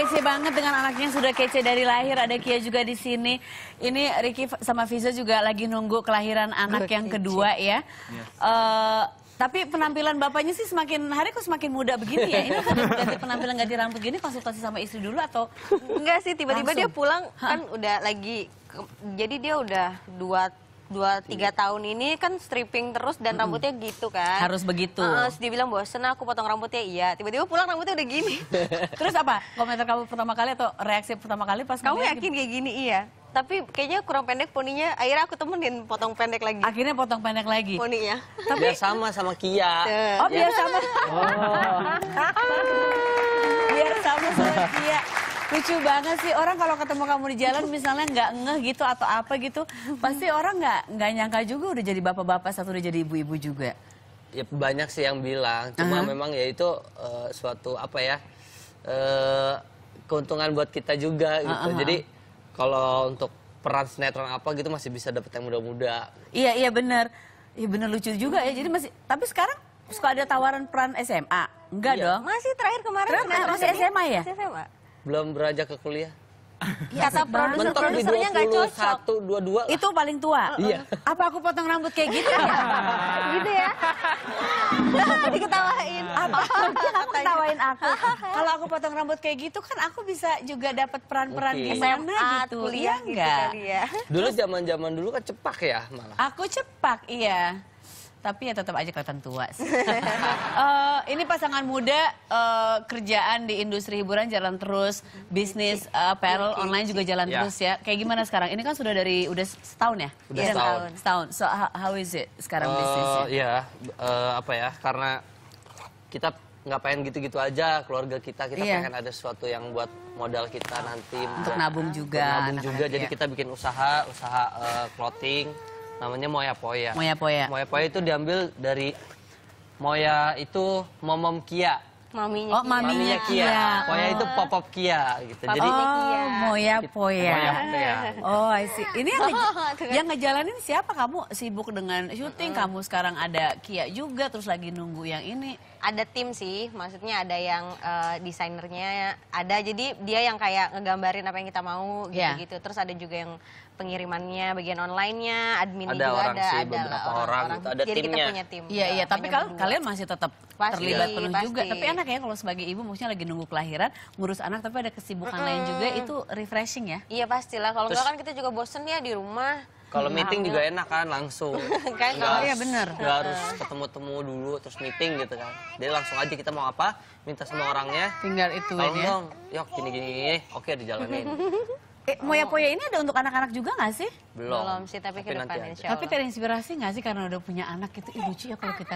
kece banget dengan anaknya sudah kece dari lahir. Ada Kia juga di sini. Ini Ricky sama Visa juga lagi nunggu kelahiran anak yang kedua ya. Yes. Uh, tapi penampilan bapaknya sih semakin hari kok semakin muda begini ya. Ini kan ganti penampilan ganti rambut gini konsultasi sama istri dulu atau enggak sih tiba-tiba dia pulang kan udah lagi jadi dia udah dua dua tiga tahun ini kan stripping terus dan hmm rambutnya gitu kan harus begitu uh, terus dia bilang bosen aku potong rambutnya iya tiba-tiba pulang rambutnya udah gini terus apa komentar kamu pertama kali atau reaksi pertama kali pas kamu yakin gini? kayak gini iya tapi kayaknya kurang pendek poninya akhirnya aku temenin potong pendek lagi akhirnya potong pendek lagi poninya tapi biar sama sama Kia oh biar iya. sama oh. biar sama sama Kia Lucu banget sih orang kalau ketemu kamu di jalan misalnya nggak ngeh gitu atau apa gitu, pasti orang nggak nggak nyangka juga udah jadi bapak-bapak satu udah jadi ibu-ibu juga. Ya banyak sih yang bilang, cuma uh -huh. memang ya itu uh, suatu apa ya uh, keuntungan buat kita juga gitu. Uh -huh. Jadi kalau untuk peran sinetron apa gitu masih bisa dapet yang muda-muda. Iya iya benar, iya benar lucu juga ya. Jadi masih tapi sekarang suka ada tawaran peran SMA, enggak iya. dong? Masih terakhir kemarin. Terakhir, masih SMA ya? SMA belum beranjak ke kuliah. Kata iya, produser produsernya nggak cocok. Satu dua dua. Itu paling tua. Iya. Apa aku potong rambut kayak gitu ya? gitu ya? Diketawain. Apa? Mungkin ketawain aku. Kalau aku potong rambut kayak gitu kan aku bisa juga dapat peran-peran okay. SMA gitu. Kuliah gitu, iya enggak? Iya gitu ya. Dulu zaman-zaman dulu kan cepak ya malah. Aku cepak, iya tapi ya tetap aja kelihatan tua sih. uh, ini pasangan muda uh, kerjaan di industri hiburan jalan terus, bisnis uh, apparel online juga jalan yeah. terus ya. Kayak gimana sekarang? Ini kan sudah dari udah setahun ya? Udah yeah. Iya, setahun. Setahun. So how, is it sekarang uh, bisnisnya? Iya, uh, apa ya? Karena kita nggak pengen gitu-gitu aja keluarga kita kita yeah. pengen ada sesuatu yang buat modal kita nanti untuk nabung juga nabung juga jadi ya. kita bikin usaha usaha uh, clothing namanya Moya Poya. Moya Poya. Moya Poya itu diambil dari Moya itu Momom Kia. Maminya oh, Kia. maminya Kia. Kia. Poya itu popop Kia gitu. Oh, Jadi oh, Moya Poya. Moya Poya. Oh, I see. Ini yang, nge yang ngejalanin siapa kamu? Sibuk dengan syuting, mm -hmm. kamu sekarang ada Kia juga terus lagi nunggu yang ini ada tim sih, maksudnya ada yang uh, desainernya ada, jadi dia yang kayak ngegambarin apa yang kita mau iya. gitu-gitu. Yeah. Terus ada juga yang pengirimannya, bagian onlinenya, admin ada juga orang ada, sih, ada orang, orang, Gitu, ada jadi timnya. kita punya tim. Iya iya, tapi kalau kalian masih tetap pasti, terlibat penuh pasti. juga. Tapi enak ya kalau sebagai ibu, maksudnya lagi nunggu kelahiran, ngurus anak, tapi ada kesibukan mm -hmm. lain juga, itu refreshing ya? Iya pastilah. Kalau enggak kan kita juga bosen ya di rumah kalau iya, meeting juga iya. enak kan langsung. kan kalau ya benar. Enggak harus ketemu-temu dulu terus meeting gitu kan. Jadi langsung aja kita mau apa, minta semua orangnya. Tinggal itu ya. Tolong dong, yuk gini-gini, oke dijalanin. Eh, oh. Moya Poya ini ada untuk anak-anak juga gak sih? Belum. Belum sih, tapi, tapi ke depan insya Allah. Tapi terinspirasi gak sih karena udah punya anak itu, ih lucu ya kalau kita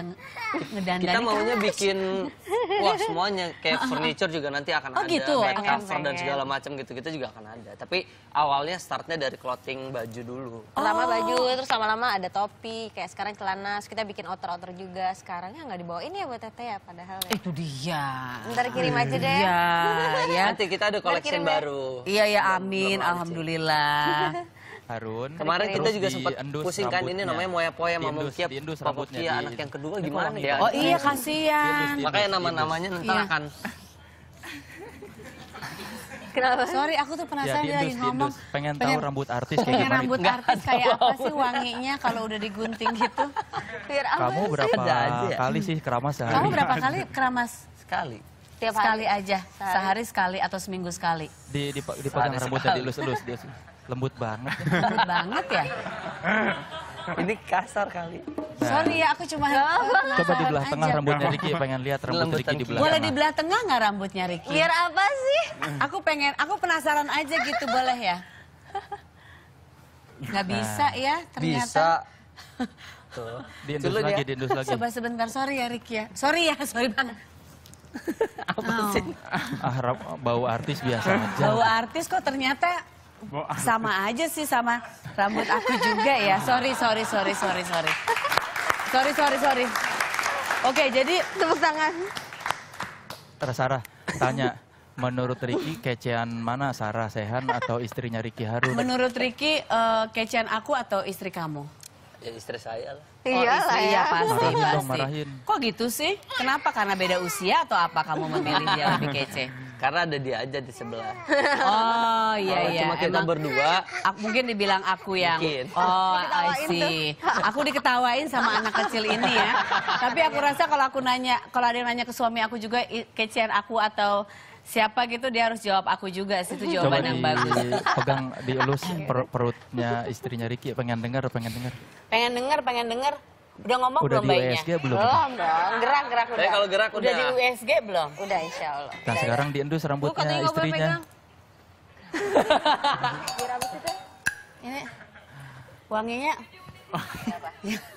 ngedandani. Kita maunya bikin, wah semuanya, kayak furniture juga nanti akan oh, ada, gitu? bed cover dan segala macam gitu-gitu juga akan ada. Tapi awalnya startnya dari clothing baju dulu. Lama oh. baju, terus lama-lama ada topi, kayak sekarang celana, kita bikin outer-outer juga. Sekarang ya nggak ini ya buat teteh ya padahal. Ya. Itu dia. Ntar kirim aja iya, deh. Iya, ya. Nanti kita ada koleksi baru. Iya, ya amin. Alhamdulillah. Harun. Kemarin kita juga sempat pusingkan kan ini namanya Moya Poya Mama Mukia. Mama anak yang kedua gimana ya? Oh iya kasihan. Makanya nama-namanya nanti iya. akan Kenapa? Sorry, aku tuh penasaran ya, dia lagi ngomong. Pengen, pengen tahu rambut artis kayak gimana. Rambut itu. artis kayak apa sih wanginya kalau udah digunting gitu? Biar apa Kamu berapa kali sih keramas sehari? Kamu berapa kali keramas? Sekali. Tiap sekali hari. aja, sehari. sehari sekali atau seminggu sekali. Di, di dipegang rambutnya dielus-elus dia Lembut banget. Lembut banget ya? Ini kasar kali. Nah. Sorry ya, aku cuma Coba di belah tengah aja. rambutnya Riki, pengen lihat rambutnya Riki di belah Boleh di belah tengah nggak rambutnya Riki? Biar apa sih? Aku pengen, aku penasaran aja gitu, boleh ya? Nggak nah, bisa ya, ternyata. Bisa. Tuh. Diendus lagi, ya. diendus lagi. Coba sebentar, sorry ya Riki ya. Sorry ya, sorry banget. Apa oh. sih? Ah, bau artis biasa ah. aja. Bau artis kok ternyata sama aja sih sama rambut aku juga ya. Sorry, sorry, sorry, sorry, sorry. Sorry, sorry, sorry. Oke, jadi tepuk tangan. Sarah, tanya. Menurut Riki, kecean mana Sarah Sehan atau istrinya Riki Harun? Menurut Riki, uh, eh, kecean aku atau istri kamu? ya istri saya lah. Oh, Iyalah istri ya, ya pasti pasti. Kok gitu sih? Kenapa? Karena beda usia atau apa kamu memilih dia lebih kece? Karena ada dia aja di sebelah. Oh iya oh, iya. Cuma kita Emang, berdua. Aku, mungkin dibilang aku yang. Mungkin. Oh I see. Aku diketawain sama anak kecil ini ya. Tapi aku rasa kalau aku nanya, kalau ada yang nanya ke suami aku juga kecehan aku atau siapa gitu dia harus jawab aku juga sih itu jawaban Coba yang di, bagus. Pegang dielus per, perutnya istrinya Riki pengen dengar pengen dengar. Pengen dengar pengen dengar. Udah ngomong udah belum baiknya? USG belum? Belum dong, gerak-gerak udah. kalau gerak udah. Udah di USG belum? Udah insya Allah. Nah udah, sekarang diendus rambutnya Bukan istrinya. Ini wanginya. Apa?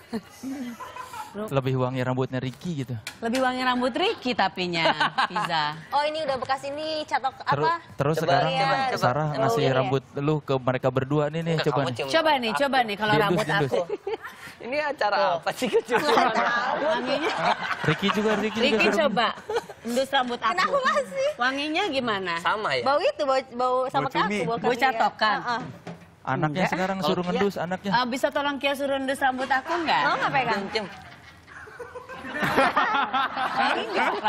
Lebih wangi rambutnya Ricky gitu. Lebih wangi rambut Ricky tapinya, Pizza. oh ini udah bekas ini catok apa? terus coba, sekarang ya, coba, coba, Sarah coba, ngasih ya. rambut lu ke mereka berdua nih nih, coba nih. Coba nih, coba nih kalau rambut aku. ini acara apa sih kejujuran? Wanginya. Ah, Ricky juga, Ricky, Ricky coba. Endus rambut kan aku. Kenapa masih? Wanginya gimana? Sama ya? Bau itu, bau, bau sama bau aku. Bau catokan. Uh -uh. Anaknya enggak. sekarang suruh ngendus anaknya. Uh, bisa tolong Kia suruh ngendus rambut aku enggak? Oh enggak pegang? enggak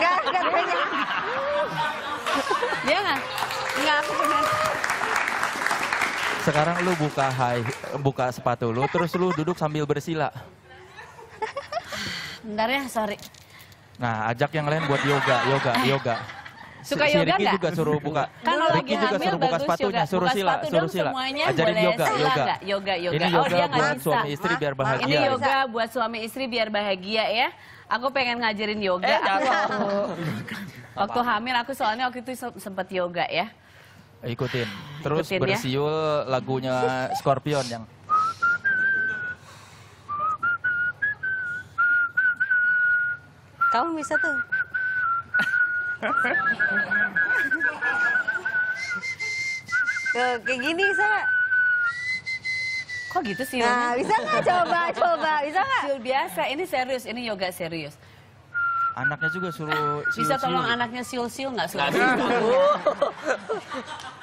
Enggak, punya Dia enggak? Enggak, aku punya sekarang lu buka high, buka sepatu lu, terus lu duduk sambil bersila. Bentar ya, sorry. Nah, ajak yang lain buat yoga, yoga, yoga. Suka si yoga enggak? juga suruh buka. Kan kalau lagi juga hamil suruh buka sepatunya, suruh buka sila, sepatu suruh sila. Ajarin yoga yoga, yoga. yoga, yoga. Ini oh, yoga oh, buat bisa. suami istri biar bahagia. Ini yoga buat suami istri biar bahagia ya. Aku pengen ngajarin yoga. Eh, aku waktu, waktu hamil aku soalnya waktu itu sempat yoga ya. Ikutin. Terus Ikutin, ya. bersiul ya. lagunya Scorpion yang Kamu bisa tuh. Tuh, kayak gini bisa gak? Kok gitu sih? Nah, bisa gak coba, coba, bisa gak? Siul biasa, ini serius, ini yoga serius. Anaknya juga suruh siul Bisa tolong anaknya siul-siul nggak suruh? Gak bisa.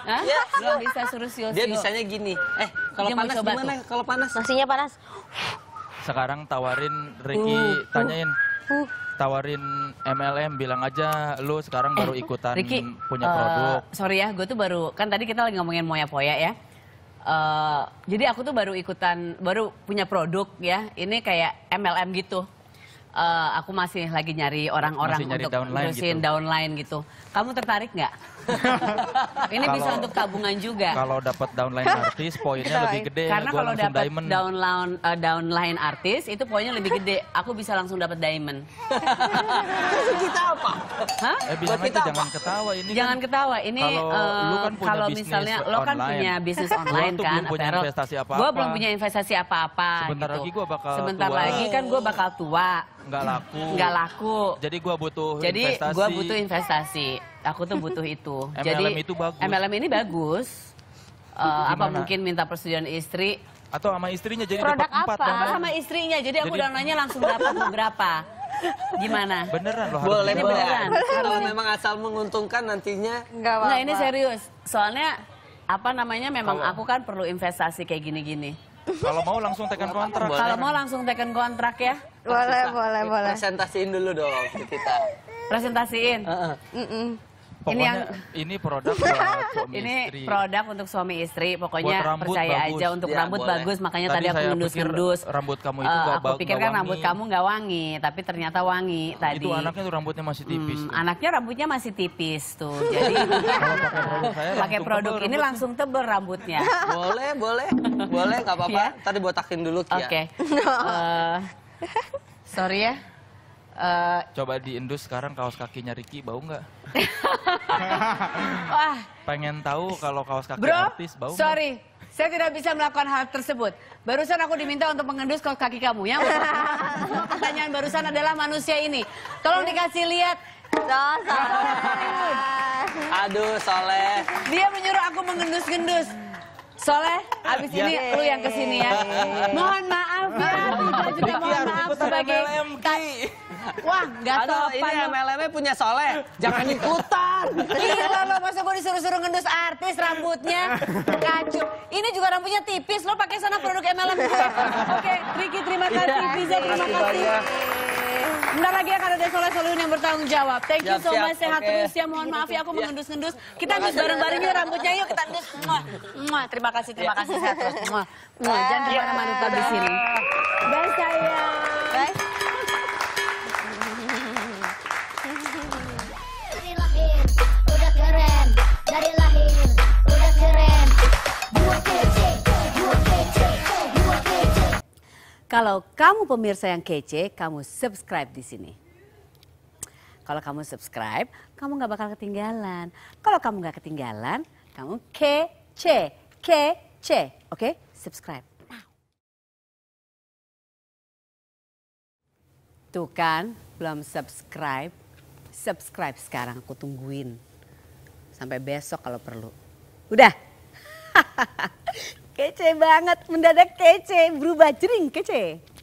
Hah? Iya. bisa suruh siul-siul. Dia bisanya gini, eh kalau panas gimana? Kalau panas? Nasinya panas. Sekarang tawarin Ricky, uh, uh. tanyain. Uh tawarin MLM bilang aja lu sekarang eh, baru eh, ikutan Ricky, punya uh, produk. Sorry ya, gue tuh baru kan tadi kita lagi ngomongin moya poya ya. Uh, jadi aku tuh baru ikutan baru punya produk ya. Ini kayak MLM gitu. Uh, aku masih lagi nyari orang-orang untuk gitu. ngurusin gitu. downline gitu. Kamu tertarik nggak? ini kalo, bisa untuk tabungan juga. Kalau dapat downline artis poinnya lebih gede. Karena kalau dapat downline uh, downline artis itu poinnya lebih gede. Aku bisa langsung dapat diamond. Terus kita apa? Hah? Eh, Buat kita aja, apa? jangan ketawa ini. Jangan kan, ketawa. Ini kalau uh, kan misalnya online. lo kan punya bisnis online kan, belum punya investasi apa-apa. Gua belum punya investasi apa-apa Sebentar gitu. lagi gue bakal Sebentar tua. lagi kan gua bakal tua. Enggak laku. Enggak laku. Jadi gue butuh Jadi investasi. butuh investasi. Aku tuh butuh itu. MLM Jadi itu bagus. MLM ini bagus. Uh, apa mungkin minta persetujuan istri atau sama istrinya jadi produk dapat apa sama istrinya jadi, jadi aku udah nanya langsung dapat beberapa Gimana? Beneran loh. Boleh, ini beneran. Kalau memang asal menguntungkan nantinya. Enggak, apa -apa. Nah, ini serius. Soalnya apa namanya memang Kalo... aku kan perlu investasi kayak gini-gini. Kalau mau langsung tekan kontrak. Kalau mau langsung tekan kontrak ya. Boleh, boleh, boleh. Presentasiin dulu dong kita. Presentasiin. Uh -uh. Mm -mm. Pokoknya ini yang ini produk suami ini istri. produk untuk suami istri pokoknya percaya bagus. aja untuk ya, rambut boleh. bagus makanya tadi, tadi aku nundus-nundus. rambut kamu itu uh, aku pikir kan rambut kamu nggak wangi tapi ternyata wangi tadi itu anaknya tuh rambutnya masih hmm, tipis hmm, anaknya rambutnya masih tipis tuh jadi pakai produk, saya, produk ini langsung tebel rambutnya boleh boleh boleh Gak apa-apa ya? tadi botakin dulu Kia oke okay. uh, eh, sorry ya Uh, Coba diendus sekarang kaos kakinya Ricky bau nggak? Wah. Pengen tahu kalau kaos kaki Bro, artis bau sorry. Gak? Saya tidak bisa melakukan hal tersebut. Barusan aku diminta untuk mengendus kaos kaki kamu. Yang pertanyaan barusan adalah manusia ini. Tolong dikasih lihat. Aduh, Soleh. Dia menyuruh aku mengendus-gendus. Soleh, abis iya. ini lu yang kesini ya. Iya. Mohon maaf ya, juga mohon maaf sebagai... Wah, nggak sopan. Ini MLM punya soleh, jangan ikutan. Gila lo, masa gue disuruh-suruh ngendus artis rambutnya. kacau. Ini juga rambutnya tipis, lo pakai sana produk MLM gue. Oke, Ricky iya. terima kasih, Bisa terima kasih. Bentar lagi akan ada Soleh Solihun yang bertanggung jawab. Thank you so much, sehat okay. terus ya. Mohon maaf ya aku iya. mengendus-ngendus. Kita ngendus bareng-bareng yuk rambutnya yuk, kita ngendus. Mwah. Terima kasih, terima iya. kasih sehat terus. Mwah. Jangan kemana-mana tetap di sini. Bye sayang. Bye. Kalau kamu pemirsa yang kece, kamu subscribe di sini. Kalau kamu subscribe, kamu nggak bakal ketinggalan. Kalau kamu nggak ketinggalan, kamu kece, kece. Oke, subscribe. Tuh kan, belum subscribe. Subscribe sekarang, aku tungguin. Sampai besok kalau perlu. Udah. Kece banget, mendadak kece, berubah jering kece.